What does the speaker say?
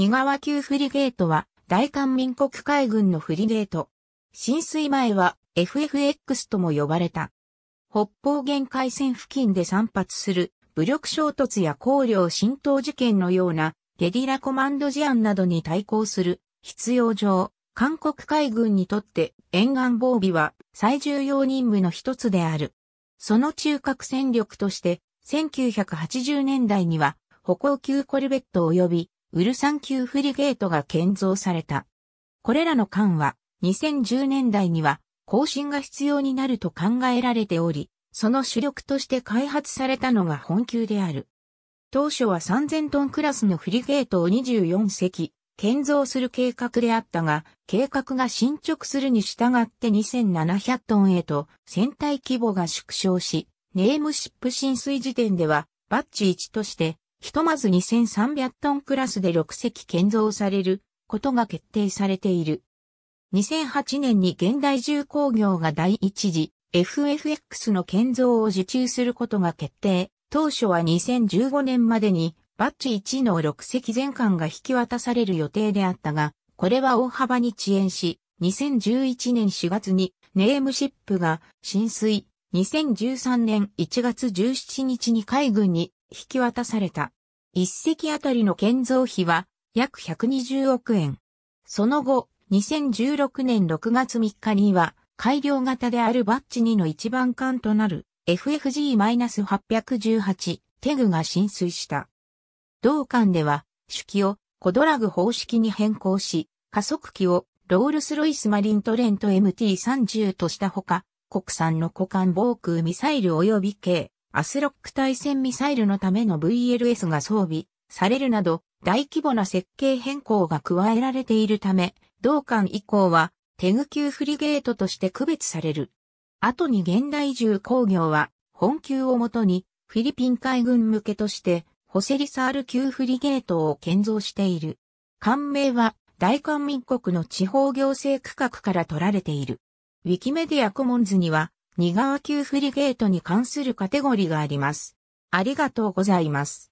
二川級フリゲートは、大韓民国海軍のフリゲート。浸水前は FFX とも呼ばれた。北方限界線付近で散発する武力衝突や公領浸透事件のようなゲリラコマンド事案などに対抗する必要上、韓国海軍にとって沿岸防備は最重要任務の一つである。その中核戦力として1980年代には歩行級コルベット及びウルサン級フリゲートが建造された。これらの艦は2010年代には更新が必要になると考えられており、その主力として開発されたのが本級である。当初は3000トンクラスのフリゲートを24隻建造する計画であったが、計画が進捗するに従って2700トンへと船体規模が縮小し、ネームシップ浸水時点ではバッチ1としてひとまず2300トンクラスで6隻建造されることが決定されている。2008年に現代重工業が第一次 FFX の建造を受注することが決定。当初は2015年までにバッジ1の6隻全艦が引き渡される予定であったが、これは大幅に遅延し、2011年4月にネームシップが浸水、2013年1月17日に海軍に引き渡された。一隻あたりの建造費は約120億円。その後、2016年6月3日には、改良型であるバッチ2の一番艦となる FFG-818 テグが浸水した。同艦では、主機をコドラグ方式に変更し、加速機をロールスロイスマリントレント MT30 としたほか、国産の股間防空ミサイル及び軽、アスロック対戦ミサイルのための VLS が装備されるなど大規模な設計変更が加えられているため、同艦以降はテグ級フリゲートとして区別される。後に現代重工業は本級をもとにフィリピン海軍向けとしてホセリサール級フリゲートを建造している。艦名は大韓民国の地方行政区画から取られている。ウィキメディアコモンズには似川級フリゲートに関するカテゴリがあります。ありがとうございます。